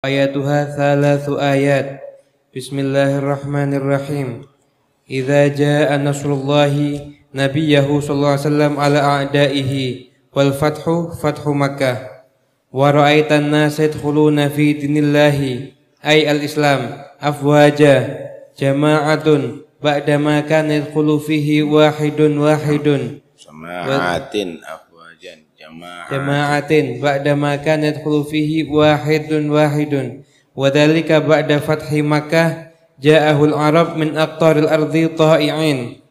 آياتها ثلاث آيات بسم الله الرحمن الرحيم إذا جاء نصر الله نبيه صلى الله عليه وسلم على أعدائه والفتح فتح مكة ورأيت الناس يدخلون في دين الله أي الإسلام أفواجا جماعة بعدما كان يدخل فيه واحد واحد جماعة jama'atin ba'da ma kana yadkhulu fihi wahidun wahidun wa dhalika ba'da fathi Makkah al Arab min aqtaril ardi ta'i'in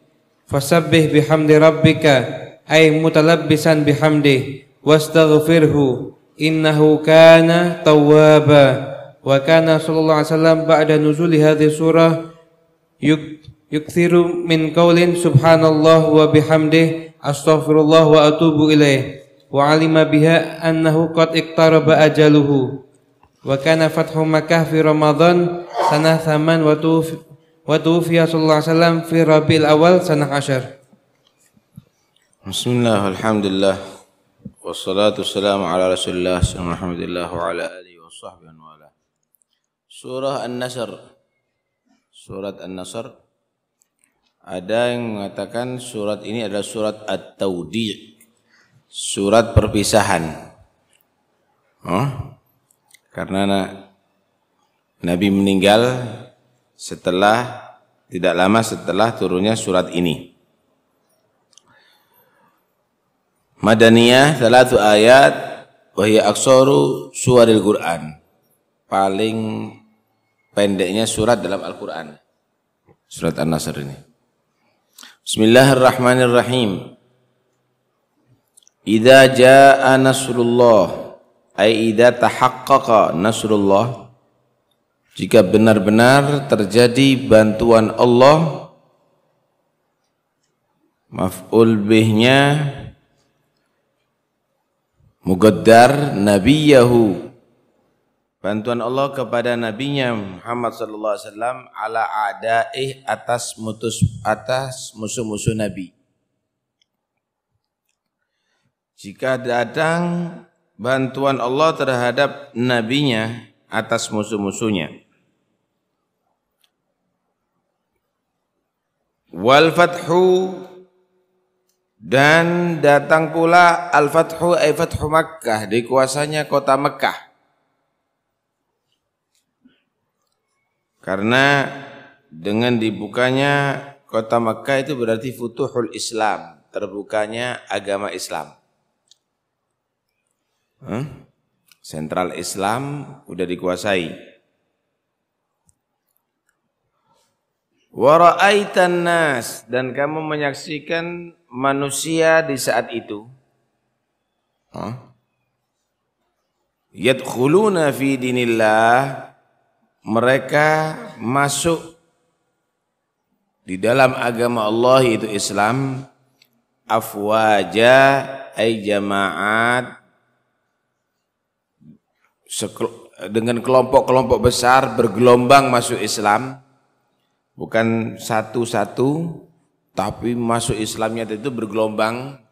fasabbih bihamdi rabbika ay mutalabbisan bihamdi wastaghfirhu innahu kana tawwaba wa kana sallallahu alaihi wasallam ba'da nuzuli hadhihi surah yuk yukthiru min kaulin subhanallah wa bihamdih astaghfirullah wa atubu ilaih wa alima biha annahu qad iqtaraba ajaluhu wa kana fathu Makkah fi Ramadan sanah thaman wa tufi wa tufiya sallallahu alaihi wasallam fi Rabiul Awal sanah asyar Bismillah alhamdulillah wassalatu wassalamu ala Rasulillah Muhammadillah wa ala alihi wa wa ala Surah An-Nasr Surat An-Nasr ada yang mengatakan surat ini adalah surat At-Taudi' surat perpisahan. Oh, karena Nabi meninggal setelah tidak lama setelah turunnya surat ini. Madaniyah salatu ayat wahya aksoru suaril suwaril Quran. Paling pendeknya surat dalam Al-Qur'an. Surat An-Nasr ini. Bismillahirrahmanirrahim. Idza jaa nasrullah ay idza tahaqqaqa nasrullah jika benar-benar terjadi bantuan Allah maf'ul bihnya mugaddar nabiyahu bantuan Allah kepada nabinya Muhammad sallallahu alaihi wasallam ala adaih atas mutus atas musuh-musuh nabi jika datang bantuan Allah terhadap nabinya atas musuh-musuhnya. Wal fathu dan datang pula al fathu ay fathu Makkah dikuasanya kota Mekah. Karena dengan dibukanya kota Mekah itu berarti futuhul Islam, terbukanya agama Islam. Huh? Sentral Islam udah dikuasai. Wara'aitan nas dan kamu menyaksikan manusia di saat itu. Huh? Yadkhuluna fi dinillah mereka masuk di dalam agama Allah itu Islam afwaja ay jamaat dengan kelompok-kelompok besar bergelombang masuk Islam bukan satu-satu tapi masuk Islamnya itu bergelombang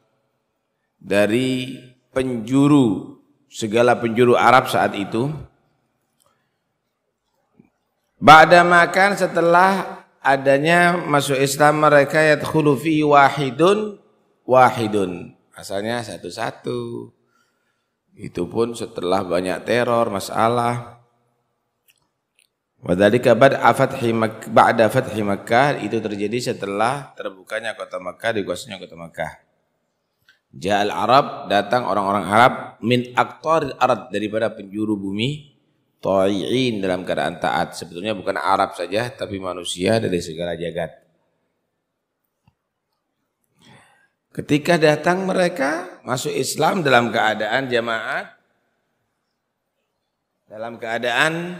dari penjuru segala penjuru Arab saat itu Ba'da makan setelah adanya masuk Islam mereka yadkhulu fi wahidun wahidun asalnya satu-satu itu pun setelah banyak teror, masalah. Wadhalika bad'a fathi ba'da fathi Makkah itu terjadi setelah terbukanya kota Makkah, dikuasainya kota Makkah. Jahal Arab datang orang-orang Arab min aktor arad daripada penjuru bumi toyin dalam keadaan taat. Sebetulnya bukan Arab saja tapi manusia dari segala jagat. Ketika datang mereka masuk Islam dalam keadaan jamaah, dalam keadaan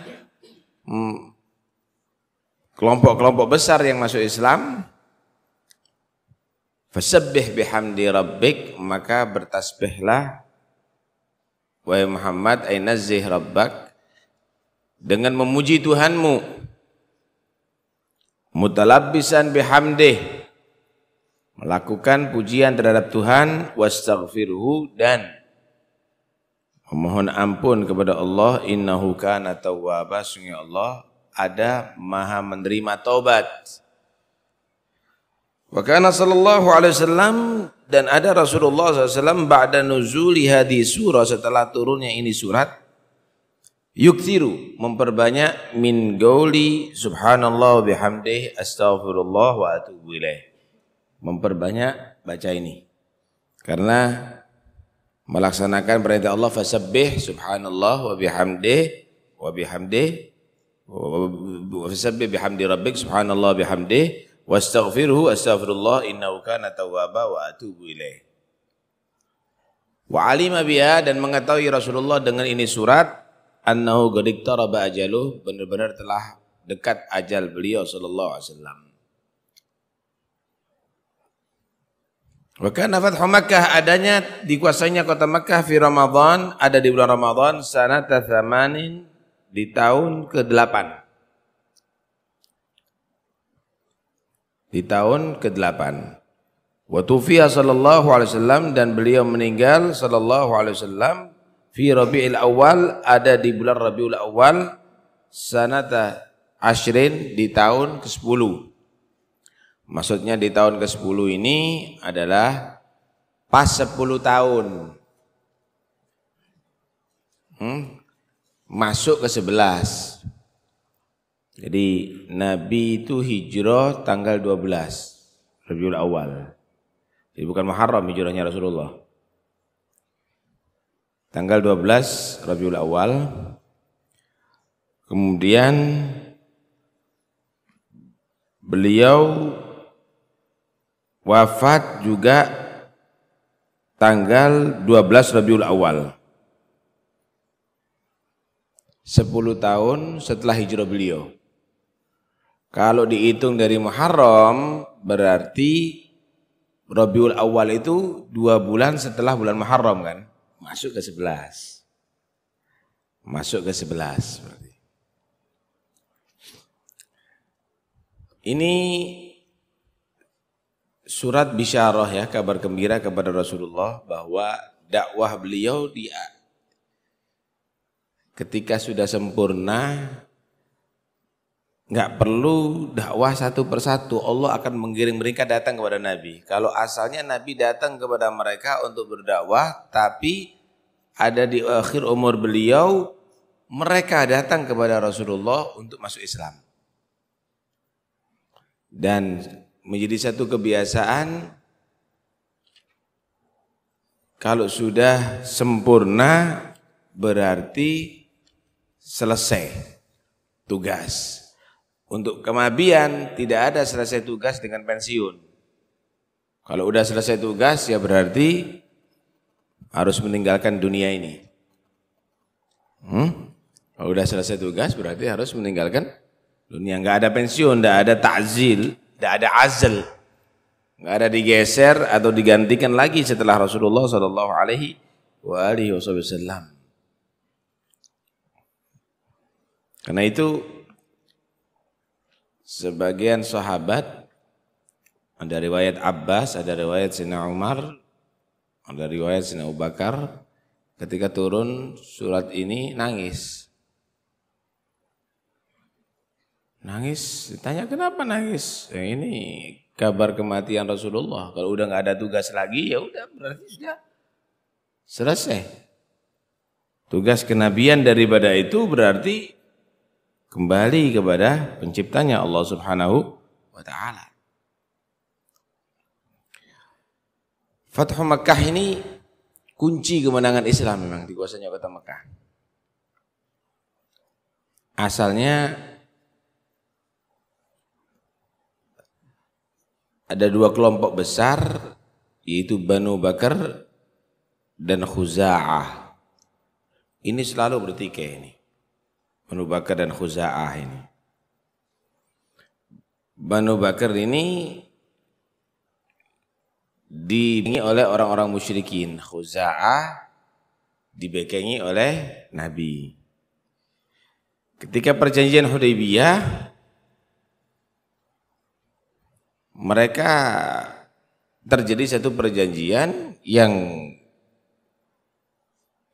hmm, kelompok-kelompok hmm, besar yang masuk Islam, fasabih bihamdi rabbik, maka bertasbihlah, wahai Muhammad, ainazih rabbak, dengan memuji Tuhanmu, mutalabbisan bihamdih, melakukan pujian terhadap Tuhan wastaghfirhu dan memohon ampun kepada Allah innahu kana tawwaba sungguh Allah ada maha menerima taubat wa kana sallallahu alaihi wasallam dan ada Rasulullah SAW ba'da nuzuli hadis surah setelah turunnya ini surat yuktiru memperbanyak min gauli subhanallah bihamdih astaghfirullah wa atubu ilaih memperbanyak baca ini. Karena melaksanakan perintah Allah fasabbih subhanallah wa bihamdih wa bihamdih wa fasabbih bihamdi rabbik subhanallah bihamdih wastaghfirhu astaghfirullah innahu kana tawwaba wa atubu ilaih. Wa alima biha dan mengetahui Rasulullah dengan ini surat annahu qad iktaraba ajaluh benar-benar telah dekat ajal beliau sallallahu alaihi wasallam. Wa kana fathu Makkah adanya dikuasainya kota Makkah fi Ramadan, ada di bulan Ramadan sanata tsamanin di tahun ke-8. Di tahun ke-8. Wa tufiya sallallahu alaihi wasallam dan beliau meninggal sallallahu alaihi wasallam fi Rabiul Awal ada di bulan Rabiul Awal sanata Ashrin di tahun ke-10. Maksudnya di tahun ke-10 ini adalah pas 10 tahun. Hmm? Masuk ke 11. Jadi Nabi itu hijrah tanggal 12 Rabiul Awal. Jadi bukan Muharram hijrahnya Rasulullah. Tanggal 12 Rabiul Awal. Kemudian beliau wafat juga tanggal 12 Rabiul Awal. 10 tahun setelah hijrah beliau. Kalau dihitung dari Muharram berarti Rabiul Awal itu dua bulan setelah bulan Muharram kan? Masuk ke 11. Masuk ke 11 berarti. Ini surat bisyarah ya kabar gembira kepada Rasulullah bahwa dakwah beliau di ketika sudah sempurna nggak perlu dakwah satu persatu Allah akan mengirim mereka datang kepada Nabi kalau asalnya Nabi datang kepada mereka untuk berdakwah tapi ada di akhir umur beliau mereka datang kepada Rasulullah untuk masuk Islam dan menjadi satu kebiasaan kalau sudah sempurna berarti selesai tugas. Untuk kemabian tidak ada selesai tugas dengan pensiun. Kalau sudah selesai tugas ya berarti harus meninggalkan dunia ini. Hmm? Kalau sudah selesai tugas berarti harus meninggalkan dunia. Enggak ada pensiun, enggak ada takzil. Tidak ada azal. Tidak ada digeser atau digantikan lagi setelah Rasulullah Shallallahu alaihi wasallam. Karena itu sebagian sahabat ada riwayat Abbas, ada riwayat Sina Umar, ada riwayat Sina Abu ketika turun surat ini nangis Nangis, ditanya kenapa nangis? Ya, ini kabar kematian Rasulullah. Kalau udah nggak ada tugas lagi ya udah berarti sudah selesai. Tugas kenabian daripada itu berarti kembali kepada penciptanya Allah Subhanahu wa taala. Fathu Makkah ini kunci kemenangan Islam memang di kuasanya kota Mekah. Asalnya ada dua kelompok besar yaitu Banu Bakar dan Khuza'ah. Ini selalu bertikai ini. Banu Bakar dan Khuza'ah ini. Banu Bakar ini dibingi oleh orang-orang musyrikin. Khuza'ah dibekingi oleh Nabi. Ketika perjanjian Hudaybiyah, mereka terjadi satu perjanjian yang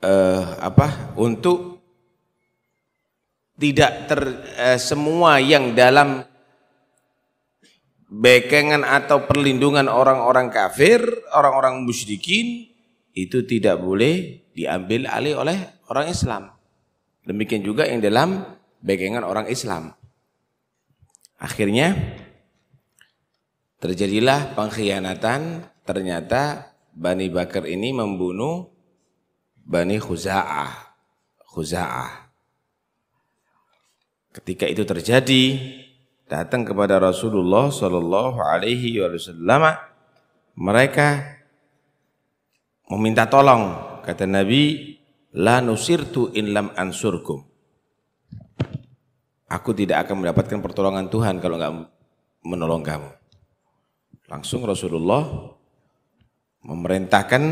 eh, apa untuk tidak ter eh, semua yang dalam bekengan atau perlindungan orang-orang kafir, orang-orang musyrikin itu tidak boleh diambil alih oleh orang Islam. Demikian juga yang dalam bekengan orang Islam. Akhirnya Terjadilah pengkhianatan, ternyata Bani Bakar ini membunuh Bani Khuza'ah. Khuza'ah. Ketika itu terjadi, datang kepada Rasulullah Shallallahu Alaihi Wasallam, mereka meminta tolong. Kata Nabi, La nusirtu in lam ansurkum. Aku tidak akan mendapatkan pertolongan Tuhan kalau nggak menolong kamu. Langsung Rasulullah memerintahkan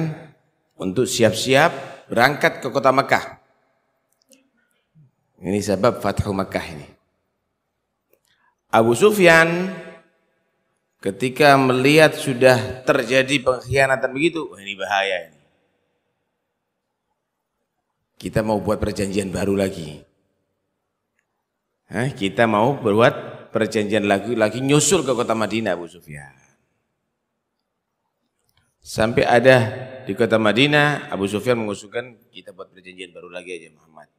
untuk siap-siap berangkat ke kota Mekah. Ini sebab Fathu Mekah ini. Abu Sufyan ketika melihat sudah terjadi pengkhianatan begitu, wah ini bahaya ini. Kita mau buat perjanjian baru lagi. Hah, eh, kita mau berbuat perjanjian lagi, lagi nyusul ke kota Madinah Abu Sufyan. Sampai ada di kota Madinah, Abu Sufyan mengusulkan kita buat perjanjian baru lagi aja Muhammad.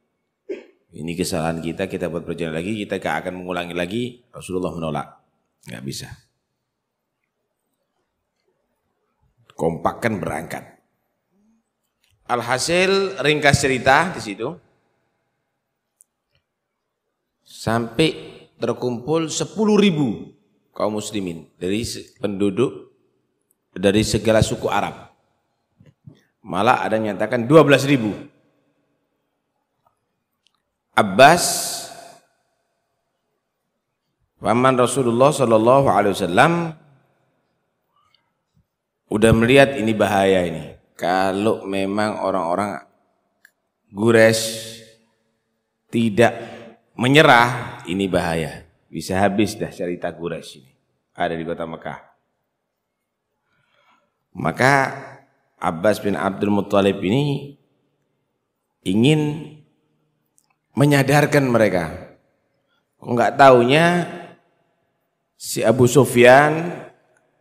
Ini kesalahan kita, kita buat perjanjian lagi, kita akan mengulangi lagi. Rasulullah menolak. Nggak bisa. Kompakkan berangkat. Alhasil ringkas cerita di situ. Sampai terkumpul sepuluh ribu kaum muslimin dari penduduk dari segala suku Arab. Malah ada yang nyatakan 12 ribu. Abbas Paman Rasulullah Shallallahu Alaihi Wasallam udah melihat ini bahaya ini. Kalau memang orang-orang gures tidak menyerah, ini bahaya. Bisa habis dah cerita gures ini. Ada di kota Mekah. Maka Abbas bin Abdul Muttalib ini ingin menyadarkan mereka. Kok nggak taunya si Abu Sufyan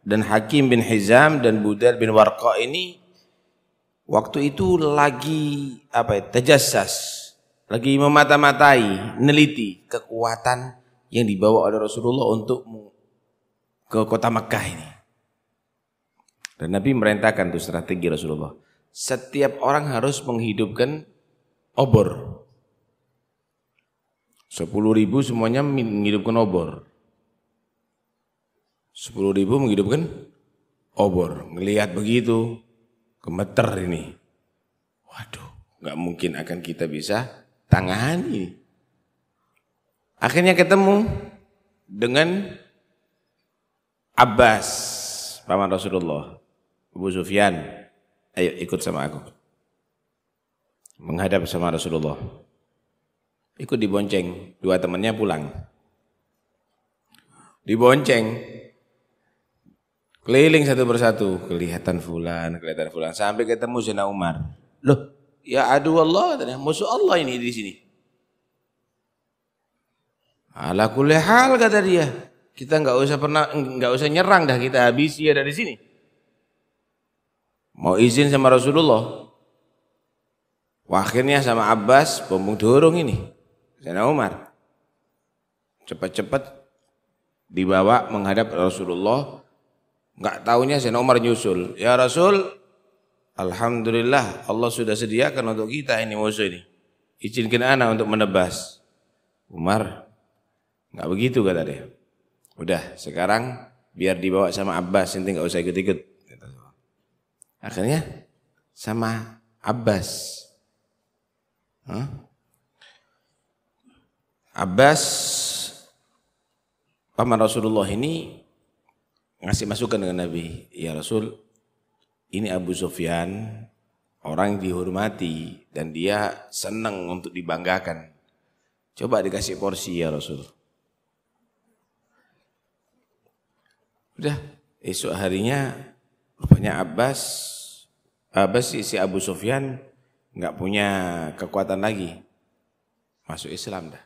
dan Hakim bin Hizam dan Budal bin Warqa ini waktu itu lagi apa ya, tejasas, lagi memata-matai, neliti kekuatan yang dibawa oleh Rasulullah untuk ke kota Mekah ini. Dan Nabi merintahkan tuh strategi Rasulullah. Setiap orang harus menghidupkan obor. 10 ribu semuanya menghidupkan obor. 10 ribu menghidupkan obor. Ngelihat begitu, gemeter ini. Waduh, nggak mungkin akan kita bisa tangani. Akhirnya ketemu dengan Abbas, paman Rasulullah. Abu Sufyan, ayo ikut sama aku. Menghadap sama Rasulullah. Ikut dibonceng, dua temannya pulang. Dibonceng, keliling satu persatu, kelihatan fulan, kelihatan fulan, sampai ketemu Sina Umar. Loh, ya adu Allah, musuh Allah ini di sini. Ala kulli hal kata dia. Kita nggak usah pernah nggak usah nyerang dah kita habisi ya dari sini. Mau izin sama Rasulullah. wakilnya sama Abbas bumbung dorong ini. Sena Umar. Cepat-cepat dibawa menghadap Rasulullah. Enggak tahunya Sena Umar nyusul. Ya Rasul, Alhamdulillah Allah sudah sediakan untuk kita ini musuh ini. Izinkan anak untuk menebas. Umar, enggak begitu kata dia. Udah, sekarang biar dibawa sama Abbas, nanti enggak usah ikut-ikut. Akhirnya sama Abbas. Hah? Abbas paman Rasulullah ini ngasih masukan dengan Nabi, ya Rasul, ini Abu Sufyan orang dihormati dan dia senang untuk dibanggakan. Coba dikasih porsi ya Rasul. Udah, esok harinya Rupanya Abbas, Abbas si Abu Sufyan nggak punya kekuatan lagi. Masuk Islam dah.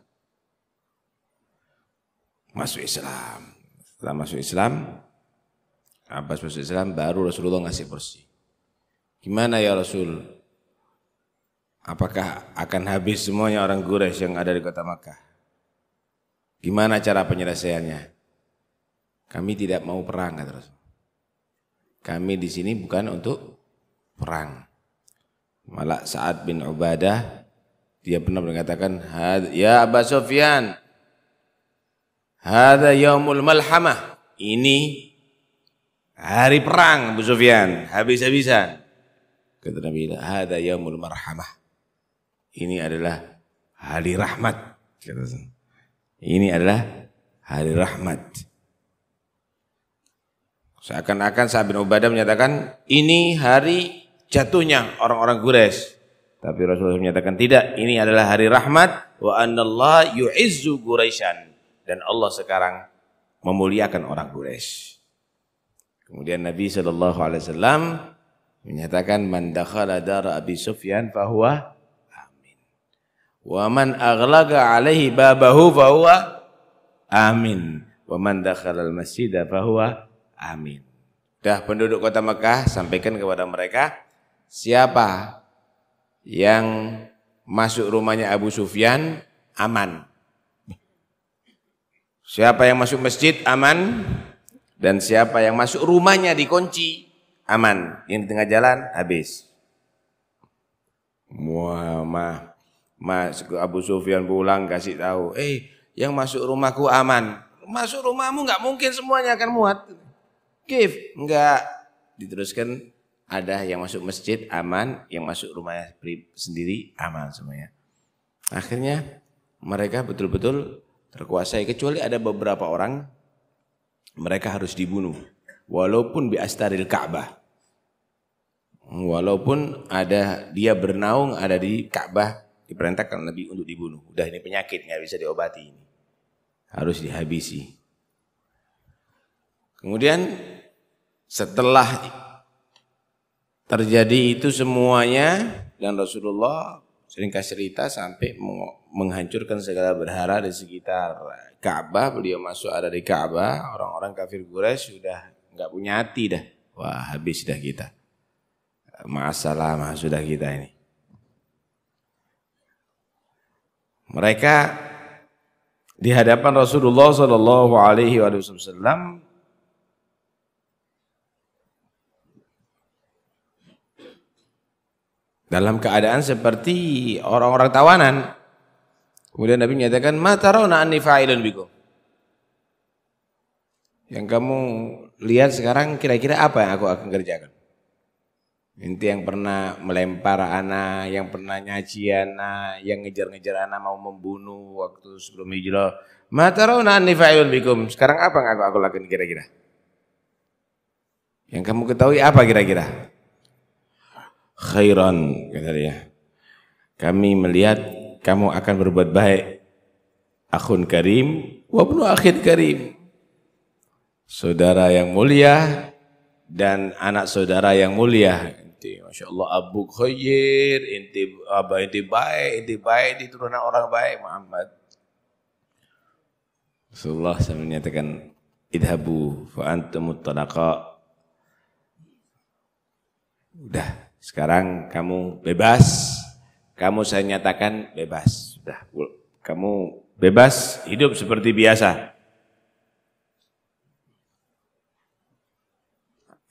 Masuk Islam. Setelah masuk Islam, Abbas masuk Islam baru Rasulullah ngasih porsi. Gimana ya Rasul? Apakah akan habis semuanya orang Quraisy yang ada di kota Makkah? Gimana cara penyelesaiannya? Kami tidak mau perang kata Rasul. Kami di sini bukan untuk perang. Malah saat bin Ubadah dia pernah mengatakan, "Ya Abu Sufyan, hada yaumul malhamah." Ini hari perang Abu Sufyan, habis-habisan. Kata Nabi, "Hada yaumul marhamah." Ini adalah hari rahmat. Ini adalah hari rahmat. Seakan-akan Sa'ad bin Ubadah menyatakan ini hari jatuhnya orang-orang Quraisy. Tapi Rasulullah menyatakan tidak, ini adalah hari rahmat wa anallah yu'izzu Quraisyan dan Allah sekarang memuliakan orang Quraisy. Kemudian Nabi saw menyatakan man dakhala dar Abi Sufyan huwa amin. Wa man aghlaqa alaihi babahu huwa amin. Wa man dakhala al-masjid amin. Amin. Dah penduduk kota Mekah sampaikan kepada mereka siapa yang masuk rumahnya Abu Sufyan aman. Siapa yang masuk masjid aman dan siapa yang masuk rumahnya dikunci aman. Yang di tengah jalan habis. Muhammad ma, mas Abu Sufyan pulang kasih tahu, eh yang masuk rumahku aman. Masuk rumahmu nggak mungkin semuanya akan muat. Kif, enggak. Diteruskan ada yang masuk masjid aman, yang masuk rumahnya sendiri aman semuanya. Akhirnya mereka betul-betul terkuasai kecuali ada beberapa orang mereka harus dibunuh walaupun bi astaril Ka'bah. Walaupun ada dia bernaung ada di Ka'bah diperintahkan lebih untuk dibunuh. Udah ini penyakit nggak bisa diobati ini. Harus dihabisi. Kemudian setelah terjadi itu semuanya dan Rasulullah seringkali cerita sampai menghancurkan segala berhala di sekitar Ka'bah. Beliau masuk ada di Ka'bah, orang-orang kafir Quraisy sudah nggak punya hati dah. Wah, habis dah kita. Masalah mah sudah kita ini. Mereka di hadapan Rasulullah Shallallahu Alaihi Wasallam dalam keadaan seperti orang-orang tawanan. Kemudian Nabi menyatakan, "Ma tarawna anni fa'ilun bikum?" Yang kamu lihat sekarang kira-kira apa yang aku akan kerjakan? Inti yang pernah melempar anak, yang pernah nyaci anak, yang ngejar-ngejar anak mau membunuh waktu sebelum hijrah. "Ma tarawna anni fa'ilun bikum?" Sekarang apa yang aku aku lakukan kira-kira? Yang kamu ketahui apa kira-kira? khairan kata dia. Kami melihat kamu akan berbuat baik. Akhun Karim wa ibnu Karim. Saudara yang mulia dan anak saudara yang mulia. Inti, Masya Allah abu khair, inti, abah inti baik, inti baik, inti turunan orang baik Muhammad. Rasulullah SAW menyatakan, Idhabu fa'antumut tadaqa. Udah, sekarang kamu bebas, kamu saya nyatakan bebas. Sudah, kamu bebas hidup seperti biasa.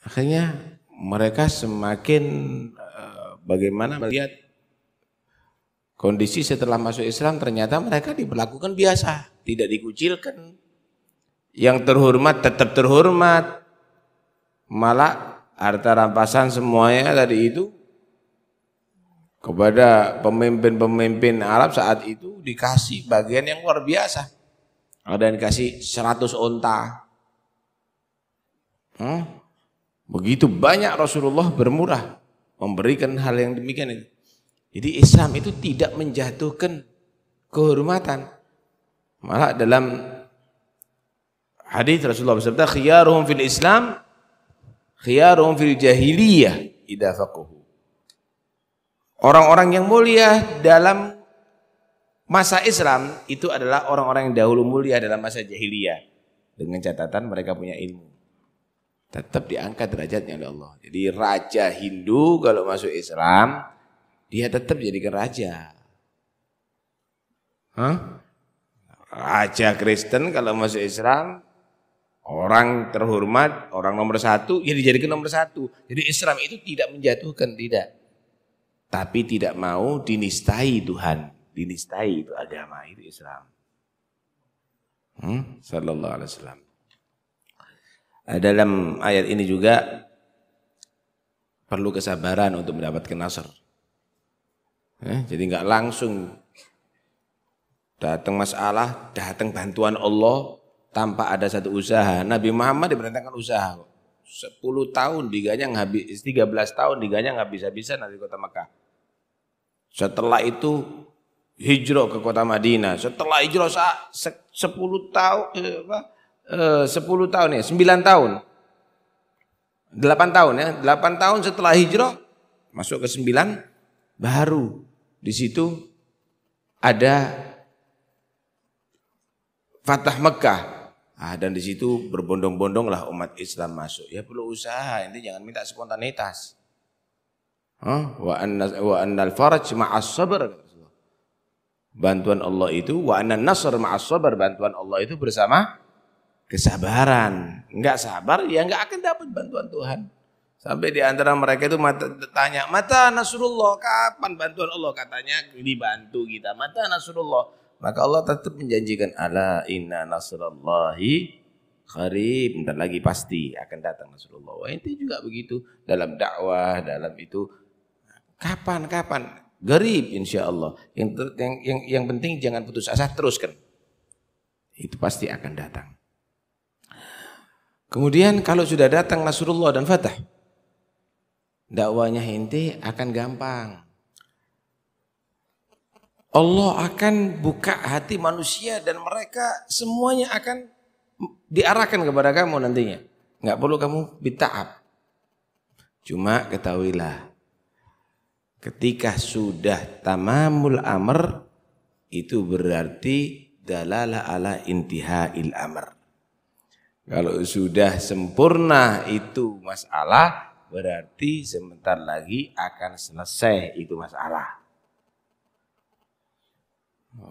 Akhirnya mereka semakin eh, bagaimana melihat kondisi setelah masuk Islam ternyata mereka diperlakukan biasa, tidak dikucilkan. Yang terhormat tetap terhormat, malah harta rampasan semuanya tadi itu kepada pemimpin-pemimpin Arab saat itu dikasih bagian yang luar biasa. Ada yang dikasih 100 onta. Hmm? Begitu banyak Rasulullah bermurah memberikan hal yang demikian itu. Jadi Islam itu tidak menjatuhkan kehormatan. Malah dalam hadis Rasulullah bersabda khiyaruhum fil Islam khiyarum fil jahiliyah idha faquhu. Orang-orang yang mulia dalam masa Islam itu adalah orang-orang yang dahulu mulia dalam masa jahiliyah dengan catatan mereka punya ilmu. Tetap diangkat derajatnya oleh Allah. Jadi raja Hindu kalau masuk Islam dia tetap jadi raja. Hah? Raja Kristen kalau masuk Islam Orang terhormat, orang nomor satu, ya dijadikan nomor satu. Jadi Islam itu tidak menjatuhkan, tidak. Tapi tidak mau dinistai Tuhan. Dinistai itu agama, itu Islam. Hmm? Sallallahu alaihi wasallam. Eh, dalam ayat ini juga perlu kesabaran untuk mendapatkan nasr. Eh, jadi nggak langsung datang masalah, datang bantuan Allah, tanpa ada satu usaha. Nabi Muhammad diperintahkan usaha. 10 tahun diganyang habis 13 tahun diganyang habis-habisan dari kota Mekah. Setelah itu hijrah ke kota Madinah. Setelah hijrah 10 tahun eh, apa? 10 eh, tahun ya, 9 tahun. 8 tahun ya, 8 tahun setelah hijrah masuk ke 9 baru di situ ada Fatah Mekah Ah, dan di situ berbondong bondonglah umat Islam masuk. Ya perlu usaha, ini jangan minta spontanitas. Huh? Wa anna wa annal faraj ma'as sabr. Bantuan Allah itu wa anna nasr ma'as sabr, bantuan Allah itu bersama kesabaran. Enggak sabar ya enggak akan dapat bantuan Tuhan. Sampai di antara mereka itu tanya, "Mata Nasrullah? Kapan bantuan Allah?" Katanya dibantu kita. "Mata Nasrullah?" Maka Allah tetap menjanjikan ala inna nasrullahi kharib. Bentar lagi pasti akan datang Nasrullah. Wah, itu juga begitu dalam dakwah, dalam itu kapan-kapan gharib insya Allah. Yang, yang, yang, yang penting jangan putus asa, teruskan. Itu pasti akan datang. Kemudian kalau sudah datang Nasrullah dan Fatah, dakwanya henti akan gampang. Allah akan buka hati manusia dan mereka semuanya akan diarahkan kepada kamu nantinya. Enggak perlu kamu bitaab. Cuma ketahuilah ketika sudah tamamul amr itu berarti dalalah ala intihail amr. Kalau sudah sempurna itu masalah berarti sebentar lagi akan selesai itu masalah.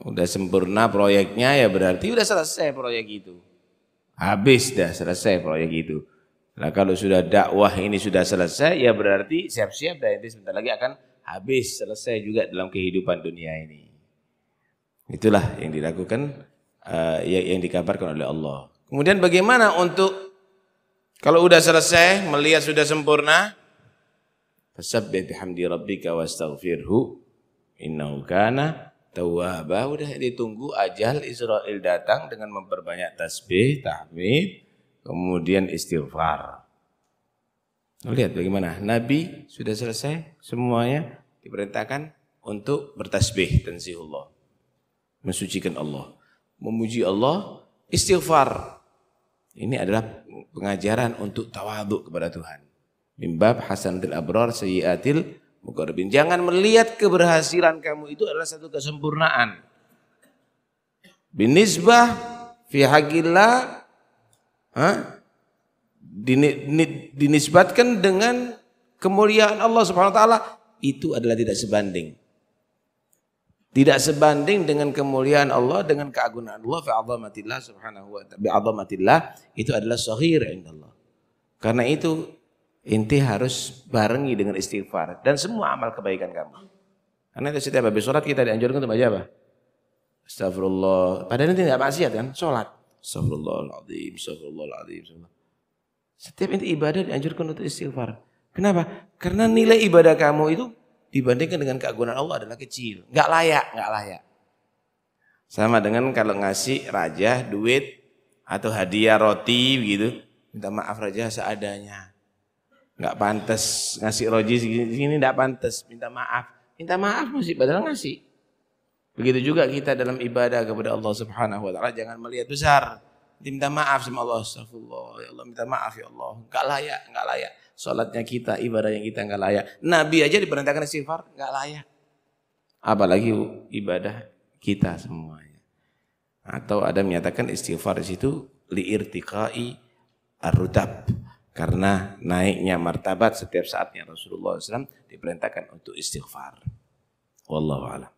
Udah sempurna proyeknya ya berarti udah selesai proyek itu. Habis dah selesai proyek itu. Nah kalau sudah dakwah ini sudah selesai ya berarti siap-siap dah ini sebentar lagi akan habis selesai juga dalam kehidupan dunia ini. Itulah yang dilakukan uh, yang dikabarkan oleh Allah. Kemudian bagaimana untuk kalau udah selesai melihat sudah sempurna fasabbih bihamdi rabbika wastaghfirhu innahu kana tawabah udah ditunggu ajal Israel datang dengan memperbanyak tasbih, tahmid, kemudian istighfar. Lihat bagaimana Nabi sudah selesai semuanya diperintahkan untuk bertasbih dan tanzihullah. Mensucikan Allah, memuji Allah, istighfar. Ini adalah pengajaran untuk tawaduk kepada Tuhan. Mimbab hasanatil abrar sayyiatil mukarrabin. Jangan melihat keberhasilan kamu itu adalah satu kesempurnaan. Binisbah fi ha? dinisbatkan dengan kemuliaan Allah Subhanahu wa taala itu adalah tidak sebanding. Tidak sebanding dengan kemuliaan Allah dengan keagungan Allah fi azamatillah subhanahu wa ta'ala. Bi azamatillah itu adalah saghir Allah. Karena itu Inti harus barengi dengan istighfar dan semua amal kebaikan kamu. Karena itu setiap habis sholat kita dianjurkan untuk baca apa? Astagfirullah. Padahal ini tidak maksiat kan? Sholat. Astagfirullahaladzim, astagfirullahaladzim. astagfirullahaladzim. Setiap inti ibadah dianjurkan untuk istighfar. Kenapa? Karena nilai ibadah kamu itu dibandingkan dengan keagungan Allah adalah kecil. Enggak layak, enggak layak. Sama dengan kalau ngasih raja duit atau hadiah roti gitu. Minta maaf raja seadanya nggak pantas ngasih roji segini, nggak pantas minta maaf minta maaf masih padahal ngasih begitu juga kita dalam ibadah kepada Allah Subhanahu Wa Taala jangan melihat besar minta maaf sama Allah Astagfirullah ya Allah minta maaf ya Allah nggak layak nggak layak sholatnya kita ibadah yang kita nggak layak Nabi aja diperintahkan istighfar nggak layak apalagi ibadah kita semuanya atau ada menyatakan istighfar di situ liirtikai arutab karena naiknya martabat setiap saatnya Rasulullah SAW diperintahkan untuk istighfar. Wallahu a'lam.